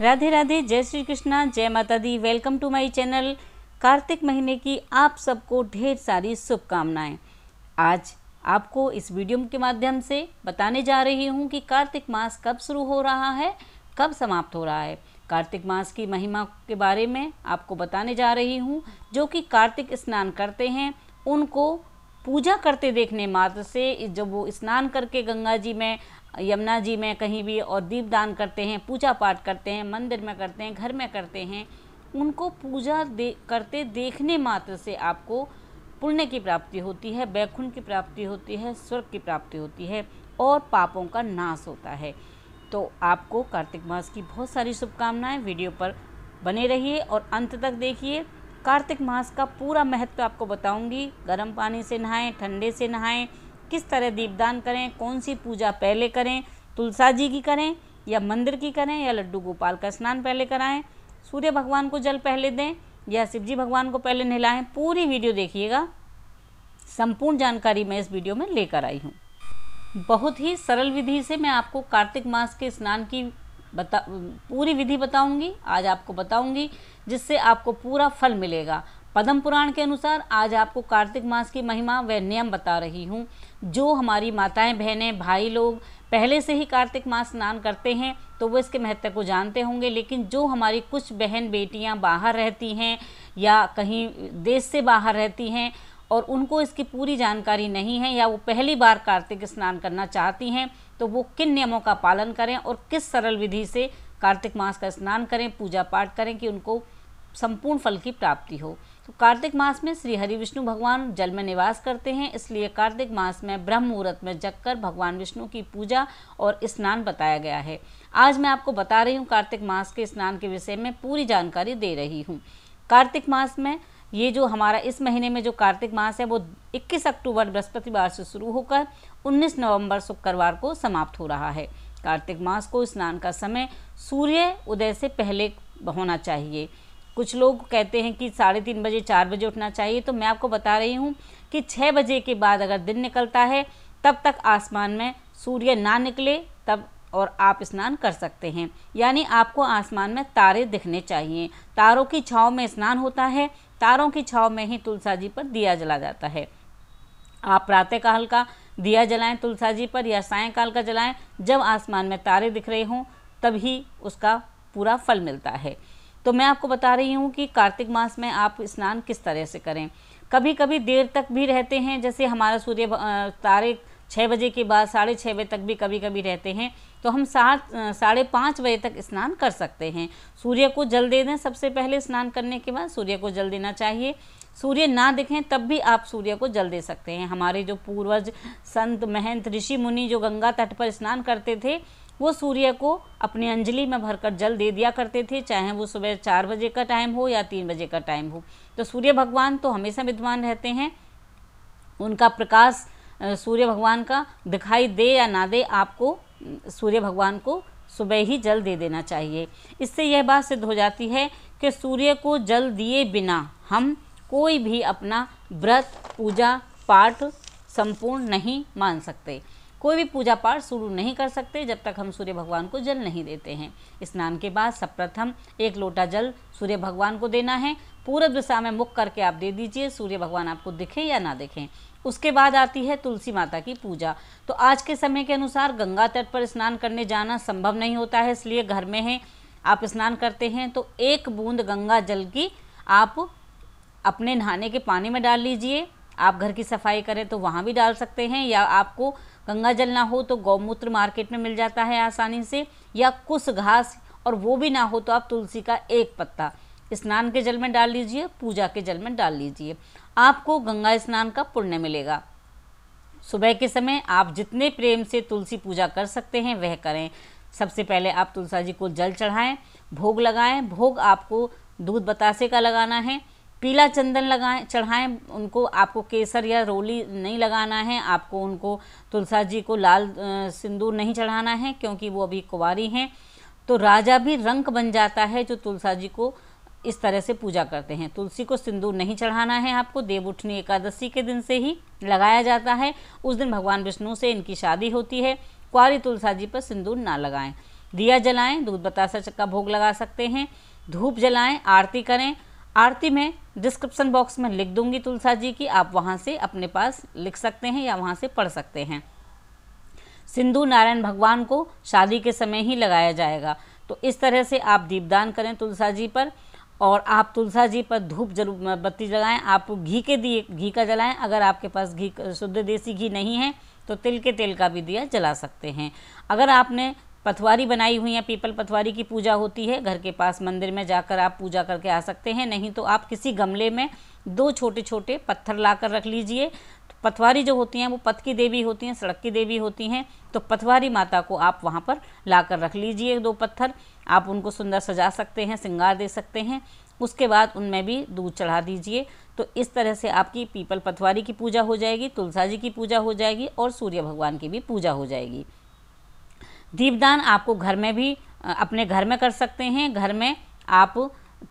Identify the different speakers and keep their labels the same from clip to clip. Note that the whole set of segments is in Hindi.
Speaker 1: राधे राधे जय श्री कृष्णा जय माता दी welcome to my channel Kartik महीने की आप सबको ढेर सारी शुभकामनाएं आज आपको इस वीडियो के माध्यम से बताने जा रही हूं कि कार्तिक मास कब शुरू हो रहा है कब समाप्त हो रहा है कार्तिक मास की महिमा के बारे में आपको बताने जा रही हूँ जो कि कार्तिक स्नान करते हैं उनको पूजा करते देखने मात्र से जब वो स्नान करके गंगा जी में यमुना जी में कहीं भी और दीप दान करते हैं पूजा पाठ करते हैं मंदिर में करते हैं घर में करते हैं उनको पूजा दे करते देखने मात्र से आपको पुण्य की प्राप्ति होती है बैकुंठ की प्राप्ति होती है स्वर्ग की प्राप्ति होती है और पापों का नाश होता है तो आपको कार्तिक मास की बहुत सारी शुभकामनाएं वीडियो पर बने रहिए और अंत तक देखिए कार्तिक मास का पूरा महत्व आपको बताऊंगी गर्म पानी से नहाएं ठंडे से नहाएं किस तरह दीपदान करें कौन सी पूजा पहले करें तुलसा जी की करें या मंदिर की करें या लड्डू गोपाल का स्नान पहले कराएं सूर्य भगवान को जल पहले दें या शिव जी भगवान को पहले नहलाएं पूरी वीडियो देखिएगा संपूर्ण जानकारी मैं इस वीडियो में लेकर आई हूँ बहुत ही सरल विधि से मैं आपको कार्तिक मास के स्नान की बता पूरी विधि बताऊंगी आज आपको बताऊंगी जिससे आपको पूरा फल मिलेगा पद्म पुराण के अनुसार आज आपको कार्तिक मास की महिमा व नियम बता रही हूँ जो हमारी माताएं बहनें भाई लोग पहले से ही कार्तिक मास स्नान करते हैं तो वो इसके महत्व को जानते होंगे लेकिन जो हमारी कुछ बहन बेटियां बाहर रहती हैं या कहीं देश से बाहर रहती हैं और उनको इसकी पूरी जानकारी नहीं है या वो पहली बार कार्तिक स्नान करना चाहती हैं तो वो किन नियमों का पालन करें और किस सरल विधि से कार्तिक मास का स्नान करें पूजा पाठ करें कि उनको संपूर्ण फल की प्राप्ति हो तो कार्तिक मास में श्री हरि विष्णु भगवान जल में निवास करते हैं इसलिए कार्तिक मास में ब्रह्म मुहूर्त में जग भगवान विष्णु की पूजा और स्नान बताया गया है आज मैं आपको बता रही हूँ कार्तिक मास के स्नान के विषय में पूरी जानकारी दे रही हूँ कार्तिक मास में ये जो हमारा इस महीने में जो कार्तिक मास है वो 21 अक्टूबर बृहस्पतिवार से शुरू होकर 19 नवंबर शुक्रवार को समाप्त हो रहा है कार्तिक मास को स्नान का समय सूर्य उदय से पहले होना चाहिए कुछ लोग कहते हैं कि साढ़े तीन बजे चार बजे उठना चाहिए तो मैं आपको बता रही हूँ कि छः बजे के बाद अगर दिन निकलता है तब तक आसमान में सूर्य ना निकले तब और आप स्नान कर सकते हैं यानी आपको आसमान में तारे दिखने चाहिए तारों की छाव में स्नान होता है तारों की छाव में ही तुलसा जी पर दिया जला जाता है आप प्रातःकाल का दिया जलाएं तुलसा जी पर या सायंकाल का जलाएं जब आसमान में तारे दिख रहे हों तभी उसका पूरा फल मिलता है तो मैं आपको बता रही हूँ कि कार्तिक मास में आप स्नान किस तरह से करें कभी कभी देर तक भी रहते हैं जैसे हमारा सूर्य तारे छः बजे के बाद साढ़े छः बजे तक भी कभी कभी रहते हैं तो हम सात साढ़े पाँच बजे तक स्नान कर सकते हैं सूर्य को जल दे दें सबसे पहले स्नान करने के बाद सूर्य को जल देना चाहिए सूर्य ना दिखें तब भी आप सूर्य को जल दे सकते हैं हमारे जो पूर्वज संत महंत ऋषि मुनि जो गंगा तट पर स्नान करते थे वो सूर्य को अपनी अंजलि में भरकर जल दे दिया करते थे चाहे वो सुबह चार बजे का टाइम हो या तीन बजे का टाइम हो तो सूर्य भगवान तो हमेशा विद्वान रहते हैं उनका प्रकाश सूर्य भगवान का दिखाई दे या ना दे आपको सूर्य भगवान को सुबह ही जल दे देना चाहिए इससे यह बात सिद्ध हो जाती है कि सूर्य को जल दिए बिना हम कोई भी अपना व्रत पूजा पाठ संपूर्ण नहीं मान सकते कोई भी पूजा पाठ शुरू नहीं कर सकते जब तक हम सूर्य भगवान को जल नहीं देते हैं स्नान के बाद प्रथम एक लोटा जल सूर्य भगवान को देना है पूर्व दिशा में मुख करके आप दे दीजिए सूर्य भगवान आपको दिखे या ना दिखें उसके बाद आती है तुलसी माता की पूजा तो आज के समय के अनुसार गंगा तट पर स्नान करने जाना संभव नहीं होता है इसलिए घर में हैं आप स्नान करते हैं तो एक बूंद गंगा जल की आप अपने नहाने के पानी में डाल लीजिए आप घर की सफाई करें तो वहाँ भी डाल सकते हैं या आपको गंगा जल ना हो तो गौमूत्र मार्केट में मिल जाता है आसानी से या कुछ घास और वो भी ना हो तो आप तुलसी का एक पत्ता स्नान के जल में डाल लीजिए पूजा के जल में डाल लीजिए आपको गंगा स्नान का पुण्य मिलेगा सुबह के समय आप जितने प्रेम से तुलसी पूजा कर सकते हैं वह करें सबसे पहले आप तुलसा जी को जल चढ़ाएं भोग लगाएं भोग आपको दूध बतासे का लगाना है पीला चंदन लगाएं चढ़ाएं उनको आपको केसर या रोली नहीं लगाना है आपको उनको तुलसा जी को लाल सिंदूर नहीं चढ़ाना है क्योंकि वो अभी कुंवारी हैं तो राजा भी रंक बन जाता है जो तुलसा जी को इस तरह से पूजा करते हैं तुलसी को सिंदूर नहीं चढ़ाना है आपको देवउठनी एकादशी के दिन से ही लगाया जाता है उस दिन भगवान विष्णु से इनकी शादी होती है कुआरी तुलसा जी पर सिंदूर ना लगाएं दिया जलाएं दूध बतासा का भोग लगा सकते हैं धूप जलाएं आरती करें आरती में डिस्क्रिप्शन बॉक्स में लिख दूंगी तुलसा जी की आप वहाँ से अपने पास लिख सकते हैं या वहाँ से पढ़ सकते हैं सिंधु नारायण भगवान को शादी के समय ही लगाया जाएगा तो इस तरह से आप दीपदान करें तुलसा जी पर और आप तुलसा जी पर धूप जल बत्ती जलाएं आप घी के दिए घी का जलाएं अगर आपके पास घी शुद्ध देसी घी नहीं है तो तिल के तेल का भी दिया जला सकते हैं अगर आपने पथवारी बनाई हुई है पीपल पथवारी की पूजा होती है घर के पास मंदिर में जाकर आप पूजा करके आ सकते हैं नहीं तो आप किसी गमले में दो छोटे छोटे पत्थर लाकर रख लीजिए पथवारी जो होती हैं वो पथ की देवी होती हैं सड़क की देवी होती हैं तो पथवारी माता को आप वहाँ पर लाकर रख लीजिए दो पत्थर आप उनको सुंदर सजा सकते हैं श्रृंगार दे सकते हैं उसके बाद उनमें भी दूध चढ़ा दीजिए तो इस तरह से आपकी पीपल पथवारी की पूजा हो जाएगी तुलसा जी की पूजा हो जाएगी और सूर्य भगवान की भी पूजा हो जाएगी दीपदान आपको घर में भी अपने घर में कर सकते हैं घर में आप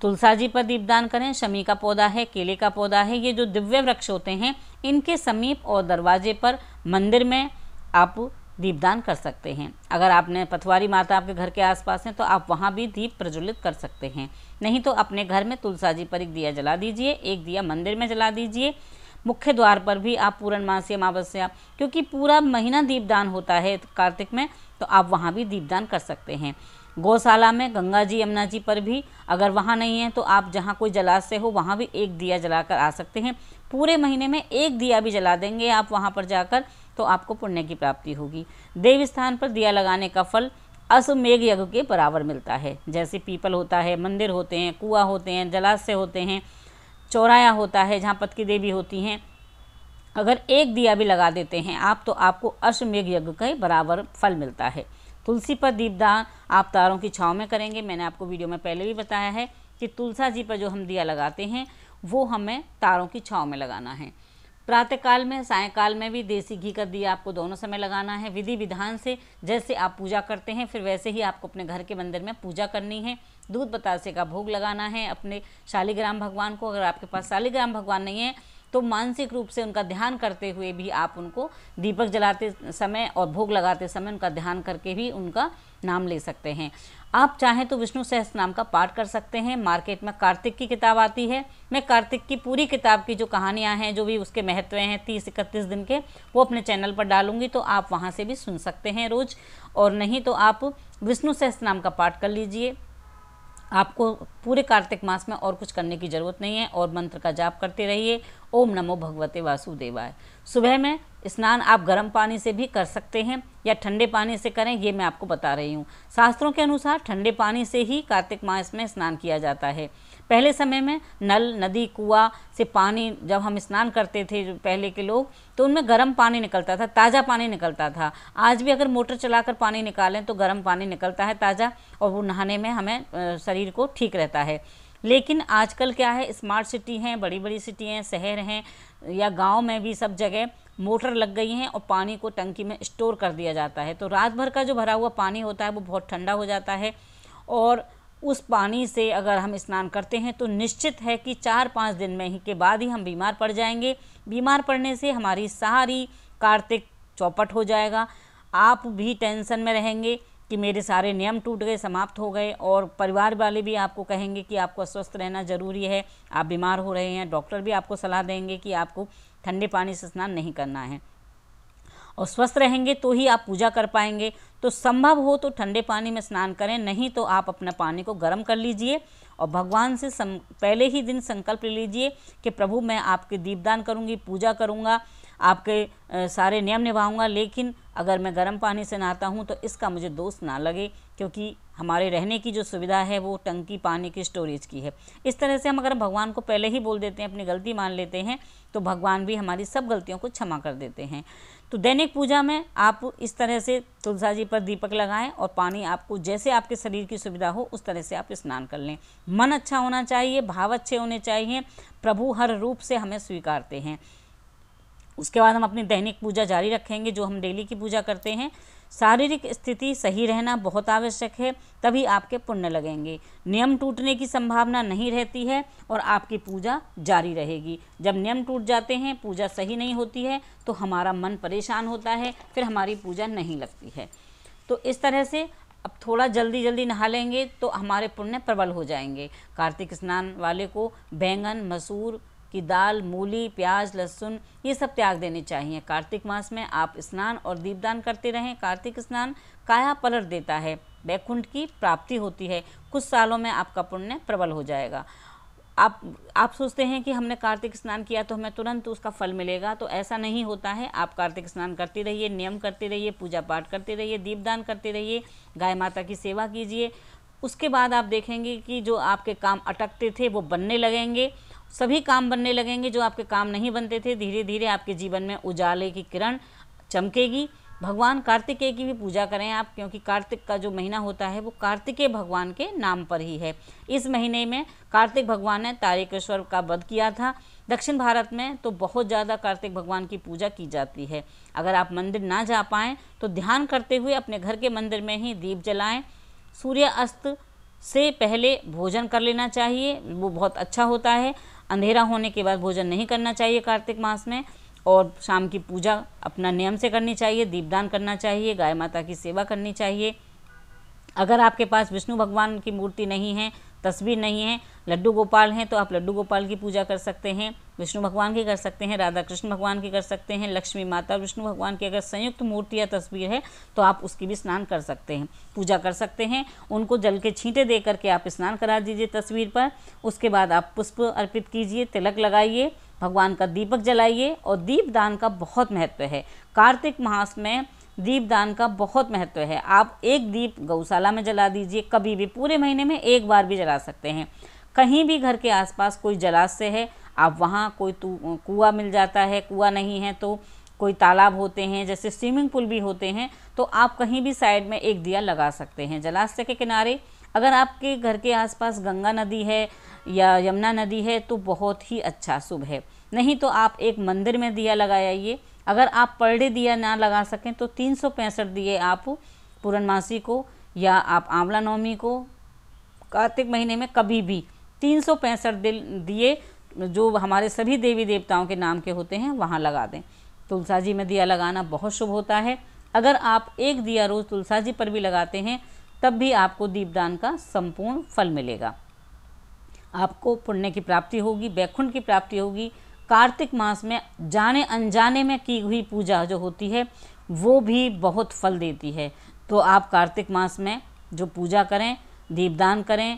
Speaker 1: तुलसा जी पर दीपदान करें शमी का पौधा है केले का पौधा है ये जो दिव्य वृक्ष होते हैं इनके समीप और दरवाजे पर मंदिर में आप दीपदान कर सकते हैं अगर आपने पथवारी माता आपके घर के आसपास हैं तो आप वहाँ भी दीप प्रज्वलित कर सकते हैं नहीं तो अपने घर में तुलसा जी पर एक दिया जला दीजिए एक दिया मंदिर में जला दीजिए मुख्य द्वार पर भी आप पूर्णमासी अमावस्या क्योंकि पूरा महीना दीपदान होता है कार्तिक में तो आप वहाँ भी दीपदान कर सकते हैं गौशाला में गंगा जी यमुना जी पर भी अगर वहाँ नहीं है तो आप जहाँ कोई जलाशय हो वहाँ भी एक दिया जलाकर आ सकते हैं पूरे महीने में एक दिया भी जला देंगे आप वहाँ पर जाकर तो आपको पुण्य की प्राप्ति होगी देव स्थान पर दिया लगाने का फल अश्वमेघ यज्ञ के बराबर मिलता है जैसे पीपल होता है मंदिर होते हैं कुआ होते हैं जलाशय होते हैं चौराया होता है जहाँ पत की देवी होती हैं अगर एक दिया भी लगा देते हैं आप तो आपको अश्वमेघ यज्ञ के बराबर फल मिलता है तुलसी पर दीपदान आप तारों की छाँव में करेंगे मैंने आपको वीडियो में पहले भी बताया है कि तुलसा जी पर जो हम दिया लगाते हैं वो हमें तारों की छाँव में लगाना है प्रातःकाल में सायकाल में भी देसी घी का दिया आपको दोनों समय लगाना है विधि विधान से जैसे आप पूजा करते हैं फिर वैसे ही आपको अपने घर के मंदिर में पूजा करनी है दूध बतासे का भोग लगाना है अपने शालिग्राम भगवान को अगर आपके पास शालिग्राम भगवान नहीं है तो मानसिक रूप से उनका ध्यान करते हुए भी आप उनको दीपक जलाते समय और भोग लगाते समय उनका ध्यान करके भी उनका नाम ले सकते हैं आप चाहें तो विष्णु सहस नाम का पाठ कर सकते हैं मार्केट में कार्तिक की किताब आती है मैं कार्तिक की पूरी किताब की जो कहानियाँ हैं जो भी उसके महत्व हैं तीस इकतीस दिन के वो अपने चैनल पर डालूंगी तो आप वहाँ से भी सुन सकते हैं रोज़ और नहीं तो आप विष्णु सहस नाम का पाठ कर लीजिए आपको पूरे कार्तिक मास में और कुछ करने की ज़रूरत नहीं है और मंत्र का जाप करते रहिए ओम नमो भगवते वासुदेवाय सुबह में स्नान आप गर्म पानी से भी कर सकते हैं या ठंडे पानी से करें ये मैं आपको बता रही हूँ शास्त्रों के अनुसार ठंडे पानी से ही कार्तिक मास में स्नान किया जाता है पहले समय में नल नदी कुआ से पानी जब हम स्नान करते थे जो पहले के लोग तो उनमें गर्म पानी निकलता था ताज़ा पानी निकलता था आज भी अगर मोटर चलाकर पानी निकालें तो गर्म पानी निकलता है ताज़ा और वो नहाने में हमें शरीर को ठीक रहता है लेकिन आजकल क्या है स्मार्ट सिटी हैं बड़ी बड़ी सिटी हैं शहर हैं या गांव में भी सब जगह मोटर लग गई हैं और पानी को टंकी में स्टोर कर दिया जाता है तो रात भर का जो भरा हुआ पानी होता है वो बहुत ठंडा हो जाता है और उस पानी से अगर हम स्नान करते हैं तो निश्चित है कि चार पाँच दिन में ही के बाद ही हम बीमार पड़ जाएंगे बीमार पड़ने से हमारी सारी कार्तिक चौपट हो जाएगा आप भी टेंशन में रहेंगे कि मेरे सारे नियम टूट गए समाप्त हो गए और परिवार वाले भी आपको कहेंगे कि आपको स्वस्थ रहना ज़रूरी है आप बीमार हो रहे हैं डॉक्टर भी आपको सलाह देंगे कि आपको ठंडे पानी से स्नान नहीं करना है और स्वस्थ रहेंगे तो ही आप पूजा कर पाएंगे तो संभव हो तो ठंडे पानी में स्नान करें नहीं तो आप अपना पानी को गर्म कर लीजिए और भगवान से सम, पहले ही दिन संकल्प ले लीजिए कि प्रभु मैं आपके दीपदान करूंगी पूजा करूंगा आपके सारे नियम निभाऊंगा लेकिन अगर मैं गर्म पानी से नहाता हूँ तो इसका मुझे दोष ना लगे क्योंकि हमारे रहने की जो सुविधा है वो टंकी पानी की स्टोरेज की है इस तरह से हम अगर भगवान को पहले ही बोल देते हैं अपनी गलती मान लेते हैं तो भगवान भी हमारी सब गलतियों को क्षमा कर देते हैं तो दैनिक पूजा में आप इस तरह से तुलसा जी पर दीपक लगाएं और पानी आपको जैसे आपके शरीर की सुविधा हो उस तरह से आप स्नान कर लें मन अच्छा होना चाहिए भाव अच्छे होने चाहिए प्रभु हर रूप से हमें स्वीकारते हैं उसके बाद हम अपनी दैनिक पूजा जारी रखेंगे जो हम डेली की पूजा करते हैं शारीरिक स्थिति सही रहना बहुत आवश्यक है तभी आपके पुण्य लगेंगे नियम टूटने की संभावना नहीं रहती है और आपकी पूजा जारी रहेगी जब नियम टूट जाते हैं पूजा सही नहीं होती है तो हमारा मन परेशान होता है फिर हमारी पूजा नहीं लगती है तो इस तरह से अब थोड़ा जल्दी जल्दी नहा लेंगे तो हमारे पुण्य प्रबल हो जाएंगे कार्तिक स्नान वाले को बैंगन मसूर कि दाल मूली प्याज लहसुन ये सब त्याग देने चाहिए कार्तिक मास में आप स्नान और दीपदान करते रहें कार्तिक स्नान काया पलट देता है वैकुंठ की प्राप्ति होती है कुछ सालों में आपका पुण्य प्रबल हो जाएगा आप आप सोचते हैं कि हमने कार्तिक स्नान किया तो हमें तुरंत उसका फल मिलेगा तो ऐसा नहीं होता है आप कार्तिक स्नान करते रहिए नियम करते रहिए पूजा पाठ करते रहिए दीपदान करते रहिए गाय माता की सेवा कीजिए उसके बाद आप देखेंगे कि जो आपके काम अटकते थे वो बनने लगेंगे सभी काम बनने लगेंगे जो आपके काम नहीं बनते थे धीरे धीरे आपके जीवन में उजाले की किरण चमकेगी भगवान कार्तिकेय की भी पूजा करें आप क्योंकि कार्तिक का जो महीना होता है वो कार्तिकेय भगवान के नाम पर ही है इस महीने में कार्तिक भगवान ने तारकेश्वर का वध किया था दक्षिण भारत में तो बहुत ज़्यादा कार्तिक भगवान की पूजा की जाती है अगर आप मंदिर ना जा पाएँ तो ध्यान करते हुए अपने घर के मंदिर में ही दीप जलाएँ सूर्यास्त से पहले भोजन कर लेना चाहिए वो बहुत अच्छा होता है अंधेरा होने के बाद भोजन नहीं करना चाहिए कार्तिक मास में और शाम की पूजा अपना नियम से करनी चाहिए दीपदान करना चाहिए गाय माता की सेवा करनी चाहिए अगर आपके पास विष्णु भगवान की मूर्ति नहीं है तस्वीर नहीं है लड्डू गोपाल हैं तो आप लड्डू गोपाल की पूजा कर सकते हैं विष्णु भगवान की कर सकते हैं राधा कृष्ण भगवान की कर सकते हैं लक्ष्मी माता और विष्णु भगवान की अगर संयुक्त मूर्ति या तस्वीर है तो आप उसकी भी स्नान कर सकते हैं पूजा कर सकते हैं उनको जल के छींटे दे करके आप स्नान करा दीजिए तस्वीर पर उसके बाद आप पुष्प अर्पित कीजिए तिलक लगाइए भगवान का दीपक जलाइए और दीपदान का बहुत महत्व है कार्तिक मास में दीपदान का बहुत महत्व है आप एक दीप गौशाला में जला दीजिए कभी भी पूरे महीने में एक बार भी जला सकते हैं कहीं भी घर के आसपास कोई जलाशय है आप वहाँ कोई कुआ मिल जाता है कुआ नहीं है तो कोई तालाब होते हैं जैसे स्विमिंग पूल भी होते हैं तो आप कहीं भी साइड में एक दिया लगा सकते हैं जलाशय के किनारे अगर आपके घर के आसपास गंगा नदी है या यमुना नदी है तो बहुत ही अच्छा शुभ है नहीं तो आप एक मंदिर में दिया लगाइए अगर आप पर डे दिया ना लगा सकें तो तीन सौ पैंसठ दिए आप पूर्णमासी को या आप आंवला नवमी को कार्तिक महीने में कभी भी तीन सौ पैंसठ दिए जो हमारे सभी देवी देवताओं के नाम के होते हैं वहाँ लगा दें तुलसा जी में दिया लगाना बहुत शुभ होता है अगर आप एक दिया रोज़ तुलसा जी पर भी लगाते हैं तब भी आपको दीपदान का संपूर्ण फल मिलेगा आपको पुण्य की प्राप्ति होगी वैकुंठ की प्राप्ति होगी कार्तिक मास में जाने अनजाने में की हुई पूजा जो होती है वो भी बहुत फल देती है तो आप कार्तिक मास में जो पूजा करें दीपदान करें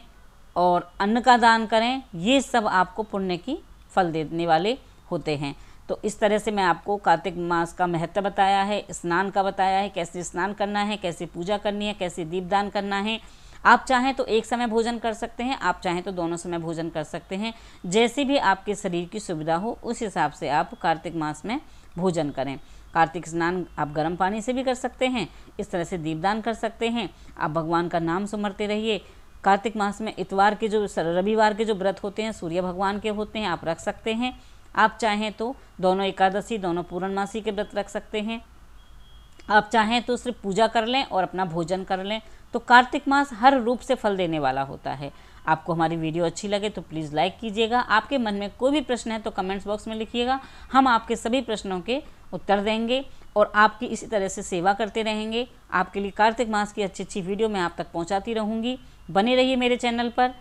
Speaker 1: और अन्न का दान करें ये सब आपको पुण्य की फल देने वाले होते हैं तो इस तरह से मैं आपको कार्तिक मास का महत्व बताया है स्नान का बताया है कैसे स्नान करना है कैसे पूजा करनी है कैसे दीपदान करना है आप चाहें तो एक समय भोजन कर सकते हैं आप चाहें तो दोनों समय भोजन कर सकते हैं जैसी भी आपके शरीर की सुविधा हो उस हिसाब से आप कार्तिक मास में भोजन करें कार्तिक स्नान आप गर्म पानी से भी कर सकते हैं इस तरह से दीपदान कर सकते हैं आप भगवान का नाम सुमरते रहिए कार्तिक मास में इतवार के जो रविवार के जो व्रत होते हैं सूर्य भगवान के होते हैं आप रख सकते हैं आप चाहें तो दोनों एकादशी दोनों पूर्णमासी के व्रत रख सकते हैं आप चाहें तो सिर्फ पूजा कर लें और अपना भोजन कर लें तो कार्तिक मास हर रूप से फल देने वाला होता है आपको हमारी वीडियो अच्छी लगे तो प्लीज़ लाइक कीजिएगा आपके मन में कोई भी प्रश्न है तो कमेंट्स बॉक्स में लिखिएगा हम आपके सभी प्रश्नों के उत्तर देंगे और आपकी इसी तरह से सेवा करते रहेंगे आपके लिए कार्तिक मास की अच्छी अच्छी वीडियो मैं आप तक पहुँचाती रहूँगी बने रहिए मेरे चैनल पर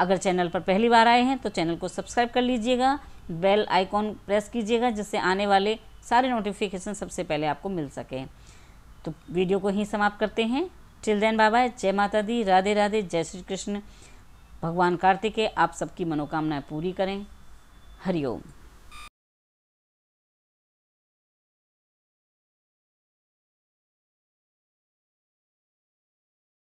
Speaker 1: अगर चैनल पर पहली बार आए हैं तो चैनल को सब्सक्राइब कर लीजिएगा बेल आइकॉन प्रेस कीजिएगा जिससे आने वाले सारे नोटिफिकेशन सबसे पहले आपको मिल सकें तो वीडियो को ही समाप्त करते हैं टिल देन बाबा जय माता दी राधे राधे जय श्री कृष्ण भगवान कार्तिकेय आप सबकी मनोकामनाएं पूरी करें हरिओम